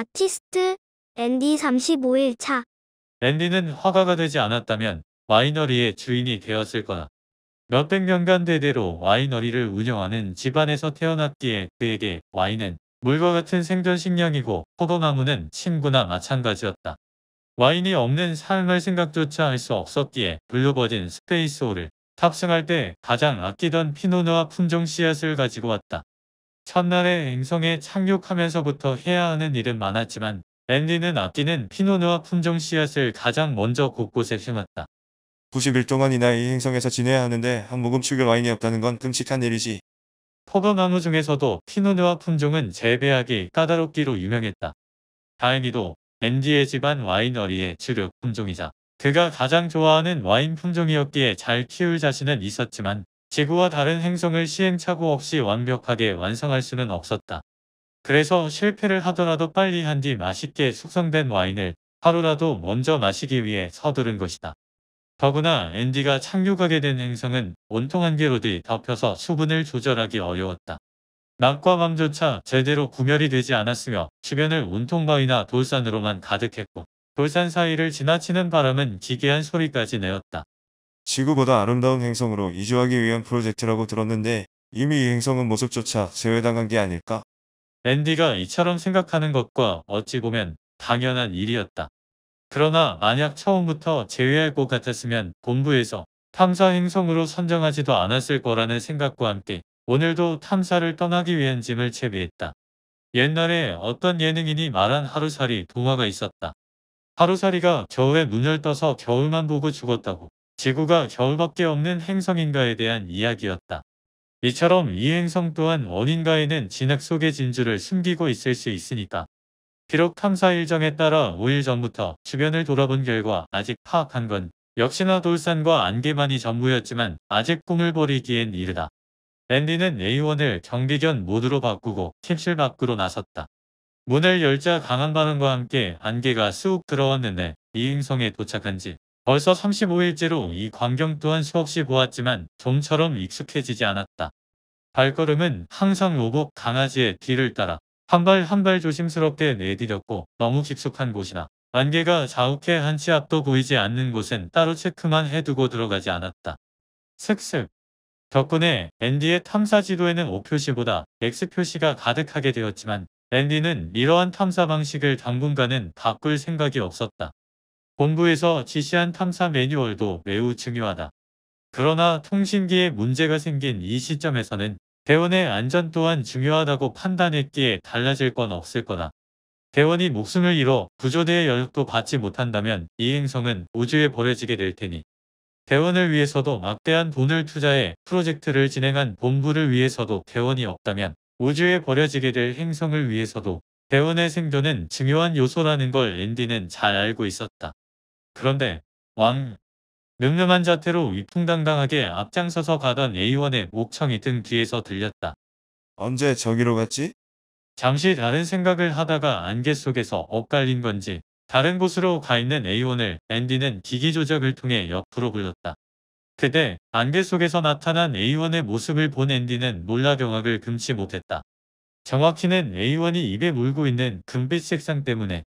아티스트 앤디 35일 차 앤디는 화가가 되지 않았다면 와이너리의 주인이 되었을 거다. 몇백 년간 대대로 와이너리를 운영하는 집안에서 태어났기에 그에게 와인은 물과 같은 생존 식량이고 포도나무는 친구나 마찬가지였다. 와인이 없는 삶을 생각조차 할 수 없었기에 블루버진 스페이스홀을 탑승할 때 가장 아끼던 피노누아 품종 씨앗을 가지고 왔다. 첫날에 행성에 착륙하면서부터 해야 하는 일은 많았지만 앤디는 앞뒤는 피노누아 품종 씨앗을 가장 먼저 곳곳에 심었다. 90일 동안이나 이 행성에서 지내야 하는데 한 모금 출혈 와인이 없다는 건 끔찍한 일이지. 포도나무 중에서도 피노누아 품종은 재배하기 까다롭기로 유명했다. 다행히도 앤디의 집안 와이너리의 주력 품종이자 그가 가장 좋아하는 와인 품종이었기에 잘 키울 자신은 있었지만 지구와 다른 행성을 시행착오 없이 완벽하게 완성할 수는 없었다. 그래서 실패를 하더라도 빨리 한 뒤 맛있게 숙성된 와인을 하루라도 먼저 마시기 위해 서두른 것이다. 더구나 앤디가 착륙하게 된 행성은 온통 한개로이 덮여서 수분을 조절하기 어려웠다. 낮과 밤조차 제대로 구별이 되지 않았으며 주변을 온통 바위나 돌산으로만 가득했고 돌산 사이를 지나치는 바람은 기괴한 소리까지 내었다. 지구보다 아름다운 행성으로 이주하기 위한 프로젝트라고 들었는데 이미 이 행성은 모습조차 제외당한 게 아닐까? 앤디가 이처럼 생각하는 것과 어찌 보면 당연한 일이었다. 그러나 만약 처음부터 제외할 것 같았으면 본부에서 탐사 행성으로 선정하지도 않았을 거라는 생각과 함께 오늘도 탐사를 떠나기 위한 짐을 채비했다. 옛날에 어떤 예능인이 말한 하루살이 동화가 있었다. 하루살이가 겨우에 눈을 떠서 겨울만 보고 죽었다고. 지구가 겨울밖에 없는 행성인가에 대한 이야기였다. 이처럼 이 행성 또한 어딘가에는 진흙 속의 진주를 숨기고 있을 수 있으니까. 비록 탐사 일정에 따라 5일 전부터 주변을 돌아본 결과 아직 파악한 건 역시나 돌산과 안개만이 전부였지만 아직 꿈을 버리기엔 이르다. 랜디는 A1을 경비견 모드로 바꾸고 팀실 밖으로 나섰다. 문을 열자 강한 반응과 함께 안개가 쑥 들어왔는데 이 행성에 도착한 지 벌써 35일째로 이 광경 또한 수없이 보았지만 좀처럼 익숙해지지 않았다. 발걸음은 항상 로봇 강아지의 뒤를 따라 한 발 한 발 조심스럽게 내디뎠고 너무 깊숙한 곳이나 안개가 자욱해 한 치 앞도 보이지 않는 곳은 따로 체크만 해두고 들어가지 않았다. 슥슥. 덕분에 앤디의 탐사 지도에는 O표시보다 X표시가 가득하게 되었지만 앤디는 이러한 탐사 방식을 당분간은 바꿀 생각이 없었다. 본부에서 지시한 탐사 매뉴얼도 매우 중요하다. 그러나 통신기에 문제가 생긴 이 시점에서는 대원의 안전 또한 중요하다고 판단했기에 달라질 건 없을 거다. 대원이 목숨을 잃어 구조대의 연락도 받지 못한다면 이 행성은 우주에 버려지게 될 테니 대원을 위해서도 막대한 돈을 투자해 프로젝트를 진행한 본부를 위해서도 대원이 없다면 우주에 버려지게 될 행성을 위해서도 대원의 생존은 중요한 요소라는 걸 앤디는 잘 알고 있었다. 그런데 왕 늠름한 자태로 위풍당당하게 앞장서서 가던 a 1의 목청이 등 뒤에서 들렸다. 언제 저기로 갔지? 잠시 다른 생각을 하다가 안개 속에서 엇갈린 건지 다른 곳으로 가 있는 a 1을 앤디는 기기 조작을 통해 옆으로 불렀다. 그때 안개 속에서 나타난 a 1의 모습을 본 앤디는 놀라 경악을 금치 못했다. 정확히는 a 1이 입에 물고 있는 금빛 색상 때문에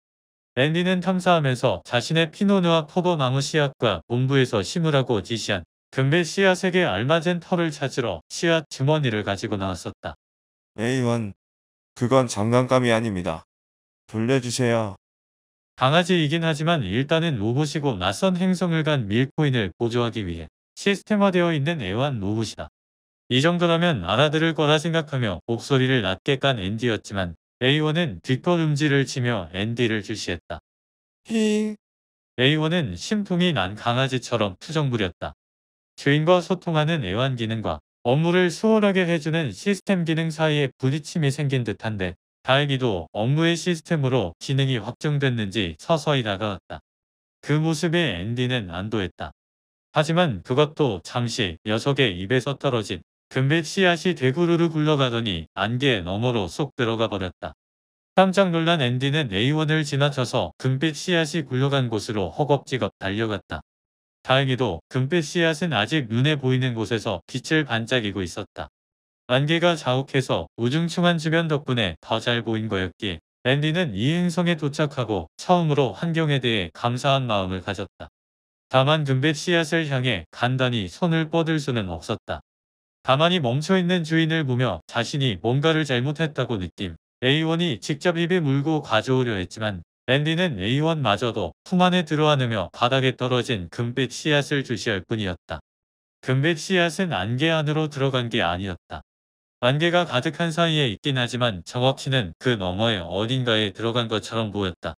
앤디는탐사함에서 자신의 피노누와 커버 망무 씨앗과 본부에서 심으라고 지시한 금배 씨앗에게 알맞은 털을 찾으러 씨앗 주머니를 가지고 나왔었다. 에이원, 네, 그건 장난감이 아닙니다. 돌려주세요. 강아지이긴 하지만 일단은 로봇이고 낯선 행성을 간 밀코인을 보조하기 위해 시스템화되어 있는 애완 로봇이다. 이 정도라면 알아들을 거라 생각하며 목소리를 낮게 깐 앤디였지만 에이원은 뒷걸음질을 치며 앤디를 주시했다. 히. 에이은 심통이 난 강아지처럼 투정부렸다. 주인과 소통하는 애완 기능과 업무를 수월하게 해주는 시스템 기능 사이에 부딪힘이 생긴 듯한데 다행히도 업무의 시스템으로 기능이 확정됐는지 서서히 나가왔다. 그 모습에 앤디는 안도했다. 하지만 그것도 잠시 녀석의 입에서 떨어진 금빛 씨앗이 대구르르 굴러가더니 안개 너머로 쏙 들어가 버렸다. 깜짝 놀란 앤디는 A1을 지나쳐서 금빛 씨앗이 굴러간 곳으로 허겁지겁 달려갔다. 다행히도 금빛 씨앗은 아직 눈에 보이는 곳에서 빛을 반짝이고 있었다. 안개가 자욱해서 우중충한 주변 덕분에 더 잘 보인 거였기에 앤디는이 행성에 도착하고 처음으로 환경에 대해 감사한 마음을 가졌다. 다만 금빛 씨앗을 향해 간단히 손을 뻗을 수는 없었다. 가만히 멈춰있는 주인을 보며 자신이 뭔가를 잘못했다고 느낌. A원이 직접 입에 물고 가져오려 했지만 랜디는 A원마저도 품 안에 들어안으며 바닥에 떨어진 금빛 씨앗을 주시할 뿐이었다. 금빛 씨앗은 안개 안으로 들어간 게 아니었다. 안개가 가득한 사이에 있긴 하지만 정확히는 그 너머에 어딘가에 들어간 것처럼 보였다.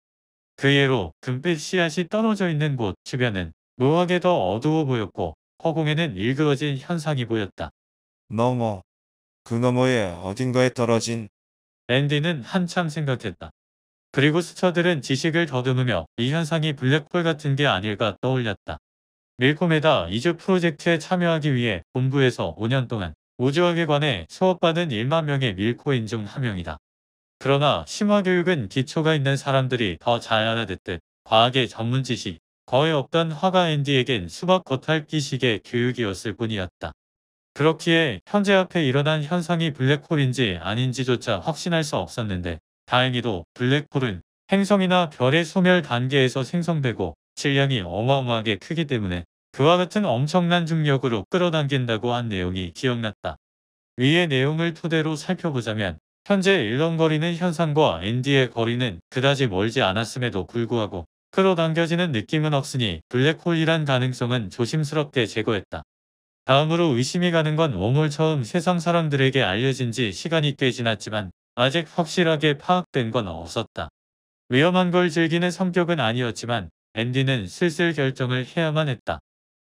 그 예로 금빛 씨앗이 떨어져 있는 곳 주변은 묘하게 더 어두워 보였고 허공에는 일그러진 현상이 보였다. 너머. 그 너머에 어딘가에 떨어진 앤디는 한참 생각했다. 그리고 스쳐들은 지식을 더듬으며 이 현상이 블랙홀 같은 게 아닐까 떠올렸다. 밀코메다 이주 프로젝트에 참여하기 위해 본부에서 5년 동안 우주학에 관해 수업받은 1만 명의 밀코인 중 한 명이다. 그러나 심화교육은 기초가 있는 사람들이 더 잘 알아듣듯 과학의 전문 지식 거의 없던 화가 앤디에겐 수박 겉핥기식의 교육이었을 뿐이었다. 그렇기에 현재 앞에 일어난 현상이 블랙홀인지 아닌지조차 확신할 수 없었는데 다행히도 블랙홀은 행성이나 별의 소멸 단계에서 생성되고 질량이 어마어마하게 크기 때문에 그와 같은 엄청난 중력으로 끌어당긴다고 한 내용이 기억났다. 위의 내용을 토대로 살펴보자면 현재 일렁거리는 현상과 앤디의 거리는 그다지 멀지 않았음에도 불구하고 끌어당겨지는 느낌은 없으니 블랙홀이란 가능성은 조심스럽게 제거했다. 다음으로 의심이 가는 건 오물 처음 세상 사람들에게 알려진 지 시간이 꽤 지났지만 아직 확실하게 파악된 건 없었다. 위험한 걸 즐기는 성격은 아니었지만 앤디는 슬슬 결정을 해야만 했다.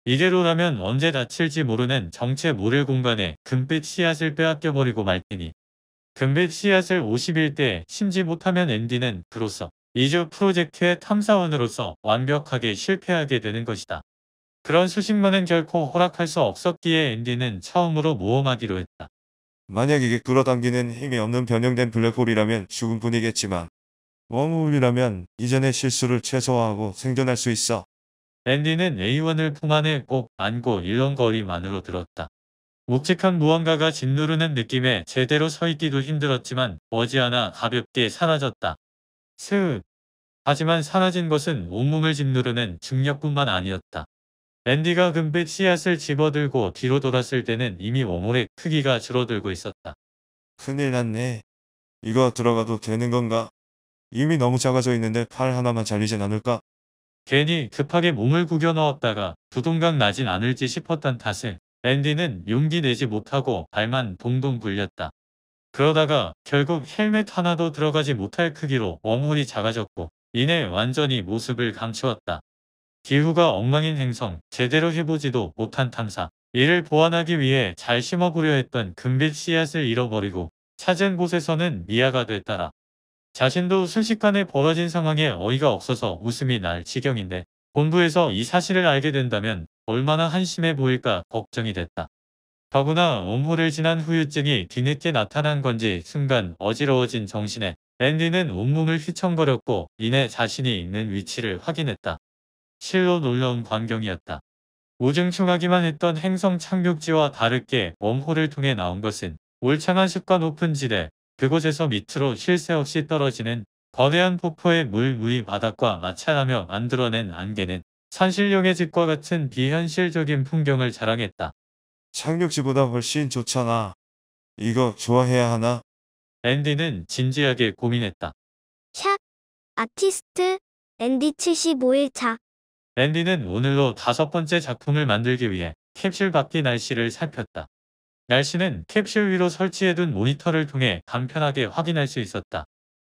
이대로라면 언제 다칠지 모르는 정체 모를 공간에 금빛 씨앗을 빼앗겨버리고 말 테니. 금빛 씨앗을 5 0일때 심지 못하면 앤디는 그로서 이주 프로젝트의 탐사원으로서 완벽하게 실패하게 되는 것이다. 그런 수신문은 결코 허락할 수 없었기에 앤디는 처음으로 모험하기로 했다. 만약 이게 끌어당기는 힘이 없는 변형된 블랙홀이라면 죽은 분이겠지만 웜홀이라면 이전의 실수를 최소화하고 생존할 수 있어. 앤디는 A1을 품 안에 꼭 안고 일렁거리만으로 들었다. 묵직한 무언가가 짓누르는 느낌에 제대로 서 있기도 힘들었지만 머지않아 가볍게 사라졌다. 스윽. 하지만 사라진 것은 온몸을 짓누르는 중력뿐만 아니었다. 앤디가 금빛 씨앗을 집어들고 뒤로 돌았을 때는 이미 오물의 크기가 줄어들고 있었다. 큰일 났네. 이거 들어가도 되는 건가? 이미 너무 작아져 있는데 팔 하나만 잘리진 않을까? 괜히 급하게 몸을 구겨 넣었다가 두동강 나진 않을지 싶었던 탓에 앤디는 용기 내지 못하고 발만 동동 굴렸다. 그러다가 결국 헬멧 하나도 들어가지 못할 크기로 오물이 작아졌고 이내 완전히 모습을 감추었다. 기후가 엉망인 행성, 제대로 해보지도 못한 탐사. 이를 보완하기 위해 잘 심어보려 했던 금빛 씨앗을 잃어버리고 찾은 곳에서는 미아가 됐다라. 자신도 순식간에 벌어진 상황에 어이가 없어서 웃음이 날 지경인데 본부에서 이 사실을 알게 된다면 얼마나 한심해 보일까 걱정이 됐다. 더구나 음호를 지난 후유증이 뒤늦게 나타난 건지 순간 어지러워진 정신에 앤디는 온몸을 휘청거렸고 이내 자신이 있는 위치를 확인했다. 실로 놀라운 광경이었다. 우중충하기만 했던 행성 착륙지와 다르게 웜홀을 통해 나온 것은 울창한 숲과 높은 지대 그곳에서 밑으로 쉴새 없이 떨어지는 거대한 폭포의 물 물이 바닥과 마찰하며 만들어낸 안개는 산신령의 집과 같은 비현실적인 풍경을 자랑했다. 착륙지보다 훨씬 좋잖아. 이거 좋아해야 하나? 앤디는 진지하게 고민했다. 샵 아티스트 앤디 75일 차 앤디는 오늘로 다섯 번째 작품을 만들기 위해 캡슐 밖의 날씨를 살폈다. 날씨는 캡슐 위로 설치해둔 모니터를 통해 간편하게 확인할 수 있었다.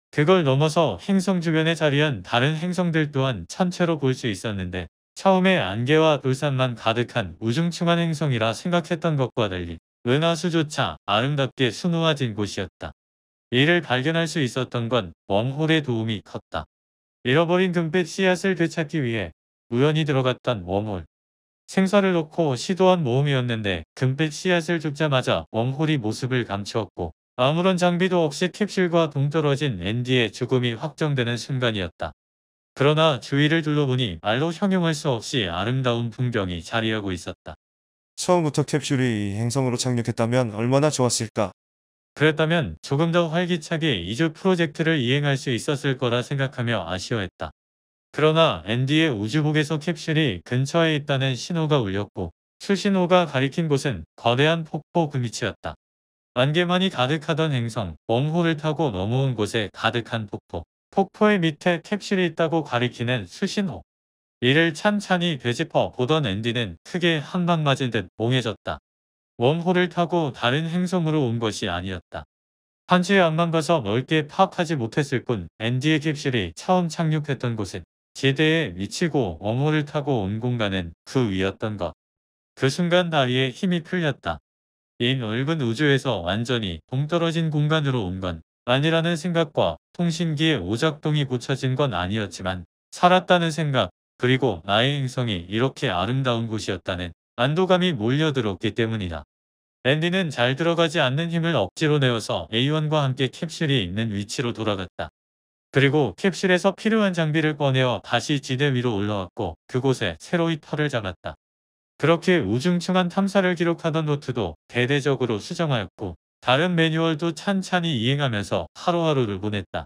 그걸 넘어서 행성 주변에 자리한 다른 행성들 또한 천체로 볼 수 있었는데 처음에 안개와 돌산만 가득한 우중충한 행성이라 생각했던 것과 달리 은하수조차 아름답게 수놓아진 곳이었다. 이를 발견할 수 있었던 건 웜홀의 도움이 컸다. 잃어버린 금빛 씨앗을 되찾기 위해 우연히 들어갔던 웜홀. 생사를 놓고 시도한 모험이었는데 금빛 씨앗을 줍자마자 웜홀이 모습을 감추었고 아무런 장비도 없이 캡슐과 동떨어진 앤디의 죽음이 확정되는 순간이었다. 그러나 주위를 둘러보니 말로 형용할 수 없이 아름다운 풍경이 자리하고 있었다. 처음부터 캡슐이 행성으로 착륙했다면 얼마나 좋았을까. 그랬다면 조금 더 활기차게 이주 프로젝트를 이행할 수 있었을 거라 생각하며 아쉬워했다. 그러나 앤디의 우주복에서 캡슐이 근처에 있다는 신호가 울렸고 수신호가 가리킨 곳은 거대한 폭포 그밑이었다. 안개만이 가득하던 행성 웜홀을 타고 넘어온 곳에 가득한 폭포 폭포의 밑에 캡슐이 있다고 가리키는 수신호 이를 찬찬히 되짚어 보던 앤디는 크게 한 방 맞은 듯 몽해졌다. 웜홀을 타고 다른 행성으로 온 것이 아니었다. 한지의 앞만 봐서 넓게 파악하지 못했을 뿐 앤디의 캡슐이 처음 착륙했던 곳은 지대에 미치고 어모를 타고 온 공간은 그 위였던 것. 그 순간 나위의 힘이 풀렸다. 이 넓은 우주에서 완전히 동떨어진 공간으로 온 건 아니라는 생각과 통신기의 오작동이 고쳐진 건 아니었지만 살았다는 생각 그리고 나의 행성이 이렇게 아름다운 곳이었다는 안도감이 몰려들었기 때문이다. 앤디는잘 들어가지 않는 힘을 억지로 내어서 A1과 함께 캡슐이 있는 위치로 돌아갔다. 그리고 캡슐에서 필요한 장비를 꺼내어 다시 지대 위로 올라왔고 그곳에 새로이 털을 잡았다. 그렇게 우중충한 탐사를 기록하던 노트도 대대적으로 수정하였고 다른 매뉴얼도 찬찬히 이행하면서 하루하루를 보냈다.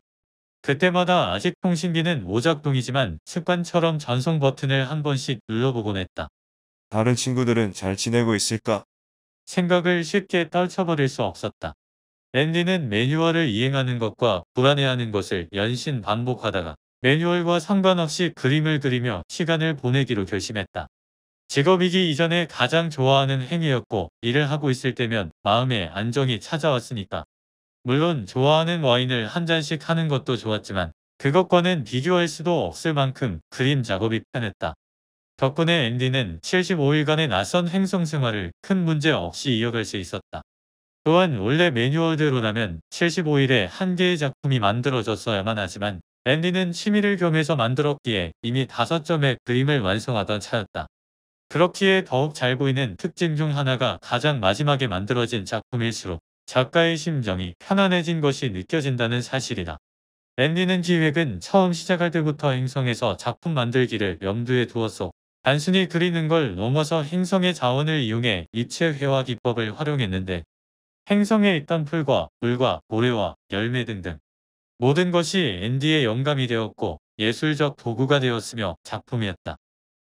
그때마다 아직 통신기는 오작동이지만 습관처럼 전송 버튼을 한 번씩 눌러보곤 했다. 다른 친구들은 잘 지내고 있을까? 생각을 쉽게 떨쳐버릴 수 없었다. 앤디는 매뉴얼을 이행하는 것과 불안해하는 것을 연신 반복하다가 매뉴얼과 상관없이 그림을 그리며 시간을 보내기로 결심했다. 직업이기 이전에 가장 좋아하는 행위였고 일을 하고 있을 때면 마음의 안정이 찾아왔으니까. 물론 좋아하는 와인을 한 잔씩 하는 것도 좋았지만 그것과는 비교할 수도 없을 만큼 그림 작업이 편했다. 덕분에 앤디는 75일간의 낯선 행성 생활을 큰 문제 없이 이어갈 수 있었다. 또한 원래 매뉴얼대로라면 75일에 한 개의 작품이 만들어졌어야만 하지만 앤디는 취미를 겸해서 만들었기에 이미 5점의 그림을 완성하던 차였다. 그렇기에 더욱 잘 보이는 특징 중 하나가 가장 마지막에 만들어진 작품일수록 작가의 심정이 편안해진 것이 느껴진다는 사실이다. 앤디는 기획은 처음 시작할 때부터 행성에서 작품 만들기를 염두에 두었어 단순히 그리는 걸 넘어서 행성의 자원을 이용해 입체 회화 기법을 활용했는데 행성에 있던 풀과 물과 모래와 열매 등등 모든 것이 앤디의 영감이 되었고 예술적 도구가 되었으며 작품이었다.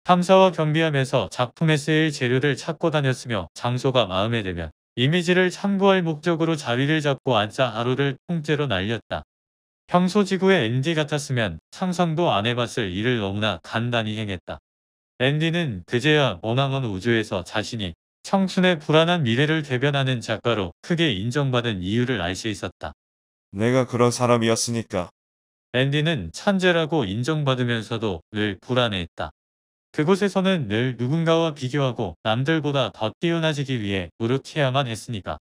탐사와 경비함에서 작품에 쓰일 재료를 찾고 다녔으며 장소가 마음에 들면 이미지를 참고할 목적으로 자리를 잡고 앉아 하루를 통째로 날렸다. 평소 지구의 앤디 같았으면 상상도 안 해봤을 일을 너무나 간단히 행했다. 앤디는 그제야 원망한 우주에서 자신이 청춘의 불안한 미래를 대변하는 작가로 크게 인정받은 이유를 알 수 있었다. 내가 그런 사람이었으니까. 앤디는 천재라고 인정받으면서도 늘 불안해했다. 그곳에서는 늘 누군가와 비교하고 남들보다 더 뛰어나지기 위해 노력해야만 했으니까.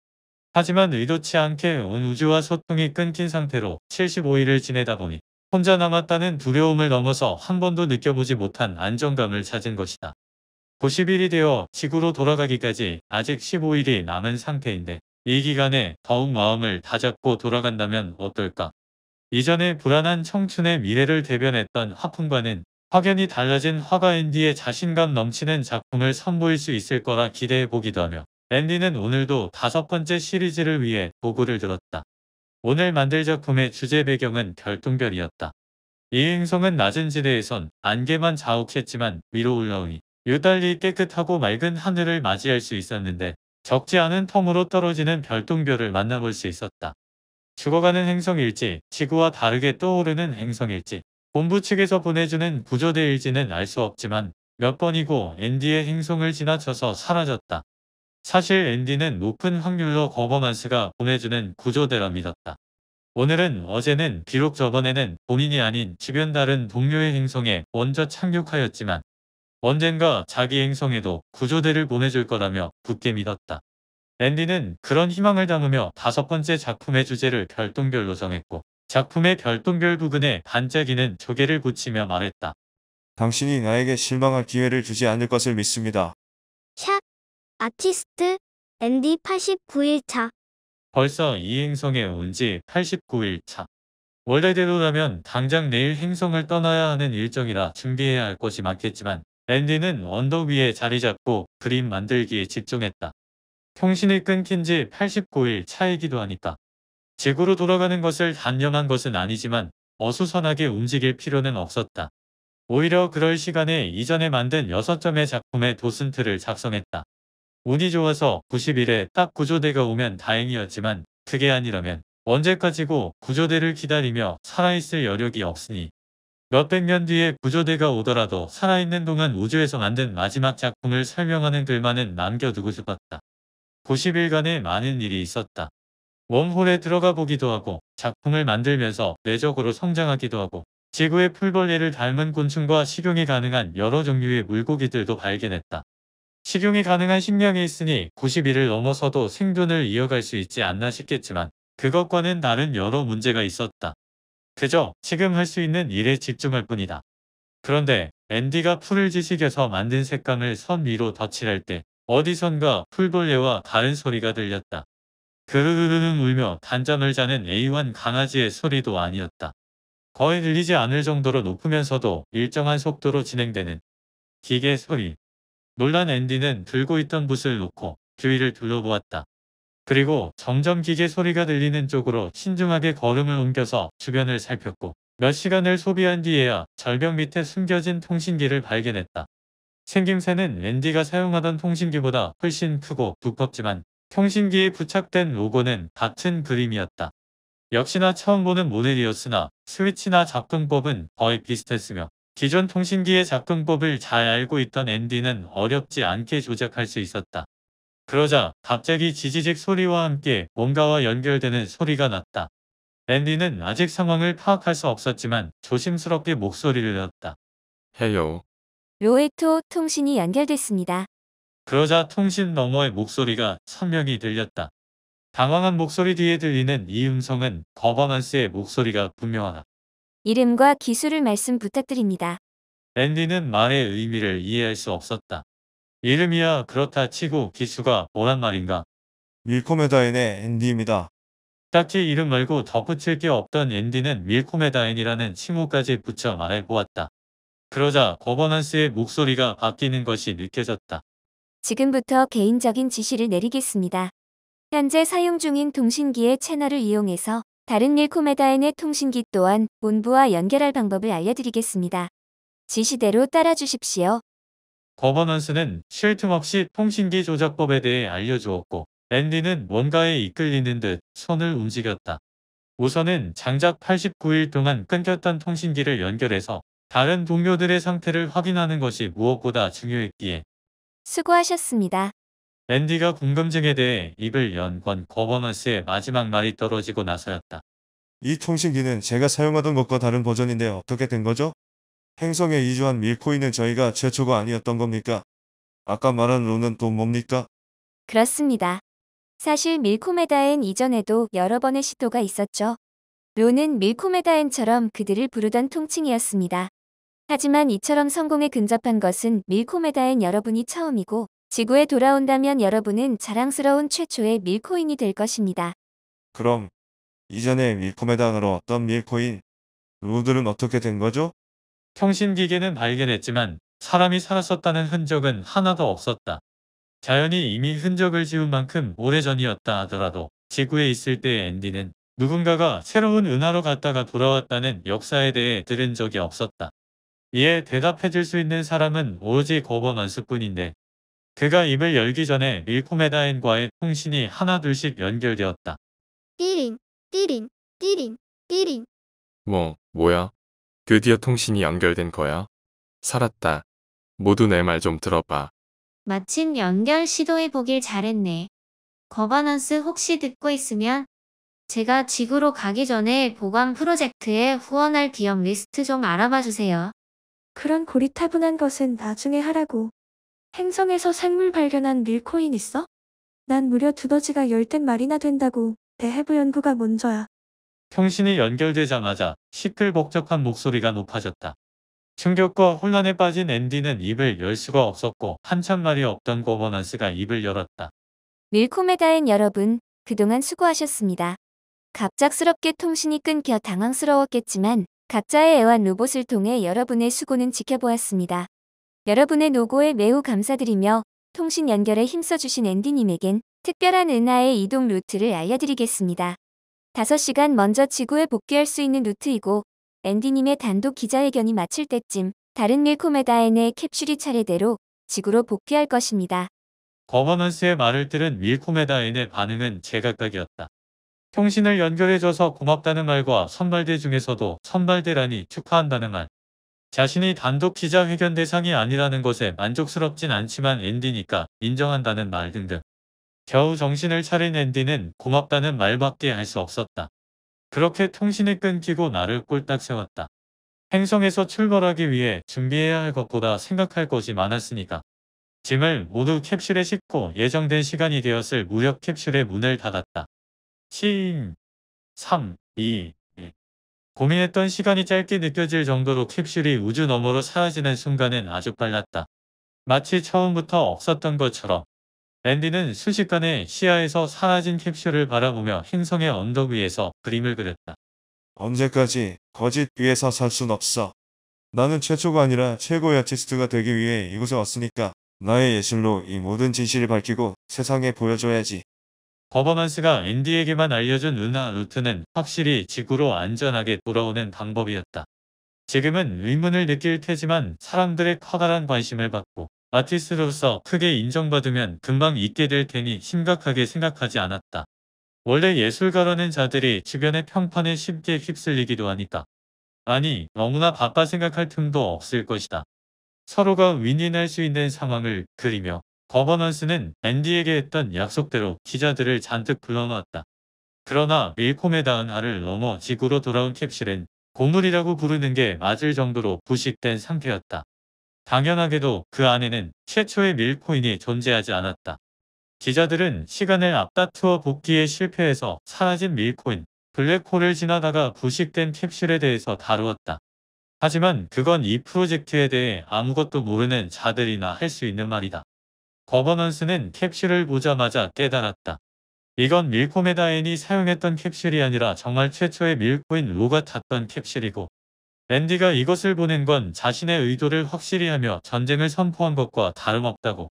하지만 의도치 않게 온 우주와 소통이 끊긴 상태로 75일을 지내다 보니 혼자 남았다는 두려움을 넘어서 한 번도 느껴보지 못한 안정감을 찾은 것이다. 90일이 되어 지구로 돌아가기까지 아직 15일이 남은 상태인데 이 기간에 더욱 마음을 다잡고 돌아간다면 어떨까? 이전에 불안한 청춘의 미래를 대변했던 화풍과는 확연히 달라진 화가 앤디의 자신감 넘치는 작품을 선보일 수 있을 거라 기대해보기도 하며 앤디는 오늘도 다섯 번째 시리즈를 위해 도구를 들었다. 오늘 만들 작품의 주제 배경은 별똥별이었다. 이 행성은 낮은 지대에선 안개만 자욱했지만 위로 올라오니 유달리 깨끗하고 맑은 하늘을 맞이할 수 있었는데 적지 않은 텀으로 떨어지는 별똥별을 만나볼 수 있었다. 죽어가는 행성일지 지구와 다르게 떠오르는 행성일지 본부 측에서 보내주는 구조대일지는알 수 없지만 몇 번이고 앤디의 행성을 지나쳐서 사라졌다. 사실 앤디는 높은 확률로 거버만스가 보내주는 구조대라 믿었다. 오늘은 어제는 비록 저번에는 본인이 아닌 주변 다른 동료의 행성에 먼저 착륙하였지만 언젠가 자기 행성에도 구조대를 보내줄 거라며 굳게 믿었다. 앤디는 그런 희망을 담으며 다섯 번째 작품의 주제를 별똥별로 정했고 작품의 별똥별 부근에 반짝이는 조개를 붙이며 말했다. 당신이 나에게 실망할 기회를 주지 않을 것을 믿습니다. 샵 아티스트 앤디 89일차 벌써 이 행성에 온 지 89일차 원래대로라면 당장 내일 행성을 떠나야 하는 일정이라 준비해야 할 것이 많겠지만 앤디는 언덕 위에 자리 잡고 그림 만들기에 집중했다. 통신이 끊긴 지 89일 차이기도 하니까. 지구로 돌아가는 것을 단념한 것은 아니지만 어수선하게 움직일 필요는 없었다. 오히려 그럴 시간에 이전에 만든 6점의 작품의 도슨트를 작성했다. 운이 좋아서 90일에 딱 구조대가 오면 다행이었지만 그게 아니라면 언제까지고 구조대를 기다리며 살아있을 여력이 없으니 몇백 년 뒤에 구조대가 오더라도 살아있는 동안 우주에서 만든 마지막 작품을 설명하는 글만은 남겨두고 싶었다. 90일간의 많은 일이 있었다. 웜홀에 들어가 보기도 하고 작품을 만들면서 내적으로 성장하기도 하고 지구의 풀벌레를 닮은 곤충과 식용이 가능한 여러 종류의 물고기들도 발견했다. 식용이 가능한 식량이 있으니 90일을 넘어서도 생존을 이어갈 수 있지 않나 싶겠지만 그것과는 다른 여러 문제가 있었다. 그저 지금 할 수 있는 일에 집중할 뿐이다. 그런데 앤디가 풀을 지식여서 만든 색감을 선 위로 덧칠할 때 어디선가 풀벌레와 다른 소리가 들렸다. 그르르르 울며 단잠을 자는 A완 강아지의 소리도 아니었다. 거의 들리지 않을 정도로 높으면서도 일정한 속도로 진행되는 기계 소리. 놀란 앤디는 들고 있던 붓을 놓고 주위를 둘러보았다. 그리고 점점 기계 소리가 들리는 쪽으로 신중하게 걸음을 옮겨서 주변을 살폈고 몇 시간을 소비한 뒤에야 절벽 밑에 숨겨진 통신기를 발견했다. 생김새는 랜디가 사용하던 통신기보다 훨씬 크고 두껍지만 통신기에 부착된 로고는 같은 그림이었다. 역시나 처음 보는 모델이었으나 스위치나 작동법은 거의 비슷했으며 기존 통신기의 작동법을 잘 알고 있던 앤디는 어렵지 않게 조작할 수 있었다. 그러자 갑자기 지지직 소리와 함께 뭔가와 연결되는 소리가 났다. 랜디는 아직 상황을 파악할 수 없었지만 조심스럽게 목소리를 넣었다. 해요. 로에토 통신이 연결됐습니다. 그러자 통신 너머의 목소리가 선명히 들렸다. 당황한 목소리 뒤에 들리는 이 음성은 버버만스의 목소리가 분명하다. 이름과 기술을 말씀 부탁드립니다. 랜디는 말의 의미를 이해할 수 없었다. 이름이야 그렇다 치고 기수가 뭐란 말인가. 밀코메다인의 앤디입니다. 딱히 이름 말고 덧붙일 게 없던 앤디는 밀코메다인이라는 칭호까지 붙여 말해보았다. 그러자 거버넌스의 목소리가 바뀌는 것이 느껴졌다. 지금부터 개인적인 지시를 내리겠습니다. 현재 사용 중인 통신기의 채널을 이용해서 다른 밀코메다인의 통신기 또한 본부와 연결할 방법을 알려드리겠습니다. 지시대로 따라주십시오. 거버넌스는 쉴 틈 없이 통신기 조작법에 대해 알려주었고 앤디는 뭔가에 이끌리는 듯 손을 움직였다. 우선은 장작 89일 동안 끊겼던 통신기를 연결해서 다른 동료들의 상태를 확인하는 것이 무엇보다 중요했기에 수고하셨습니다. 앤디가 궁금증에 대해 입을 연건 거버넌스의 마지막 말이 떨어지고 나서였다. 이 통신기는 제가 사용하던 것과 다른 버전인데 어떻게 된 거죠? 행성에 이주한 밀코인은 저희가 최초가 아니었던 겁니까? 아까 말한 론은 또 뭡니까? 그렇습니다. 사실 밀코메다엔 이전에도 여러 번의 시도가 있었죠. 론은 밀코메다엔처럼 그들을 부르던 통칭이었습니다. 하지만 이처럼 성공에 근접한 것은 밀코메다엔 여러분이 처음이고 지구에 돌아온다면 여러분은 자랑스러운 최초의 밀코인이 될 것입니다. 그럼 이전에 밀코메다으로 어떤 밀코인, 로들은 어떻게 된 거죠? 평신기계는 발견했지만 사람이 살았었다는 흔적은 하나도 없었다. 자연이 이미 흔적을 지운 만큼 오래전이었다 하더라도 지구에 있을 때의 앤디는 누군가가 새로운 은하로 갔다가 돌아왔다는 역사에 대해 들은 적이 없었다. 이에 대답해줄 수 있는 사람은 오로지 거버만스뿐인데 그가 입을 열기 전에 밀코메다인과의 통신이 하나둘씩 연결되었다. 띠링, 띠링, 띠링, 띠링. 뭐, 뭐야? 드디어 통신이 연결된 거야. 살았다. 모두 내 말 좀 들어봐. 마침 연결 시도해보길 잘했네. 거버넌스 혹시 듣고 있으면 제가 지구로 가기 전에 보강 프로젝트에 후원할 기업 리스트 좀 알아봐 주세요. 그런 고리타분한 것은 나중에 하라고. 행성에서 생물 발견한 밀코인 있어? 난 무려 두더지가 열댓 마리나 된다고. 대해부 연구가 먼저야. 통신이 연결되자마자 시끌벅적한 목소리가 높아졌다. 충격과 혼란에 빠진 앤디는 입을 열 수가 없었고 한참 말이 없던 거버넌스가 입을 열었다. 밀코메다엔 여러분, 그동안 수고하셨습니다. 갑작스럽게 통신이 끊겨 당황스러웠겠지만 각자의 애완 로봇을 통해 여러분의 수고는 지켜보았습니다. 여러분의 노고에 매우 감사드리며 통신 연결에 힘써주신 앤디님에겐 특별한 은하의 이동 루트를 알려드리겠습니다. 5시간 먼저 지구에 복귀할 수 있는 루트이고 앤디님의 단독 기자회견이 마칠 때쯤 다른 밀코메다엔의 캡슐이 차례대로 지구로 복귀할 것입니다. 거버넌스의 말을 들은 밀코메다엔의 반응은 제각각이었다. 통신을 연결해줘서 고맙다는 말과 선발대 중에서도 선발대라니 축하한다는 말. 자신이 단독 기자회견 대상이 아니라는 것에 만족스럽진 않지만 엔디니까 인정한다는 말 등등. 겨우 정신을 차린 앤디는 고맙다는 말밖에 할 수 없었다. 그렇게 통신이 끊기고 나를 꼴딱 세웠다. 행성에서 출발하기 위해 준비해야 할 것보다 생각할 것이 많았으니까. 짐을 모두 캡슐에 싣고 예정된 시간이 되었을 무렵 캡슐의 문을 닫았다. 7, 3, 2, 1. 고민했던 시간이 짧게 느껴질 정도로 캡슐이 우주 너머로 사라지는 순간은 아주 빨랐다. 마치 처음부터 없었던 것처럼 앤디는 순식간에 시야에서 사라진 캡슐을 바라보며 행성의 언덕 위에서 그림을 그렸다. 언제까지 거짓 위에서 살 순 없어. 나는 최초가 아니라 최고의 아티스트가 되기 위해 이곳에 왔으니까 나의 예술로 이 모든 진실을 밝히고 세상에 보여줘야지. 버버만스가 앤디에게만 알려준 루나 루트는 확실히 지구로 안전하게 돌아오는 방법이었다. 지금은 의문을 느낄 테지만 사람들의 커다란 관심을 받고 아티스트로서 크게 인정받으면 금방 잊게 될 테니 심각하게 생각하지 않았다. 원래 예술가라는 자들이 주변의 평판에 쉽게 휩쓸리기도 하니까. 아니, 너무나 바빠 생각할 틈도 없을 것이다. 서로가 윈윈할 수 있는 상황을 그리며 버버넌스는 앤디에게 했던 약속대로 기자들을 잔뜩 불러놓았다. 그러나 밀콤에 닿은 알을 넘어 지구로 돌아온 캡슐은 고물이라고 부르는 게 맞을 정도로 부식된 상태였다. 당연하게도 그 안에는 최초의 밀코인이 존재하지 않았다. 기자들은 시간을 앞다투어 복귀에 실패해서 사라진 밀코인, 블랙홀을 지나다가 부식된 캡슐에 대해서 다루었다. 하지만 그건 이 프로젝트에 대해 아무것도 모르는 자들이나 할 수 있는 말이다. 거버넌스는 캡슐을 보자마자 깨달았다. 이건 밀코메다인이 사용했던 캡슐이 아니라 정말 최초의 밀코인 로가 탔던 캡슐이고 앤디가 이것을 보낸 건 자신의 의도를 확실히 하며 전쟁을 선포한 것과 다름없다고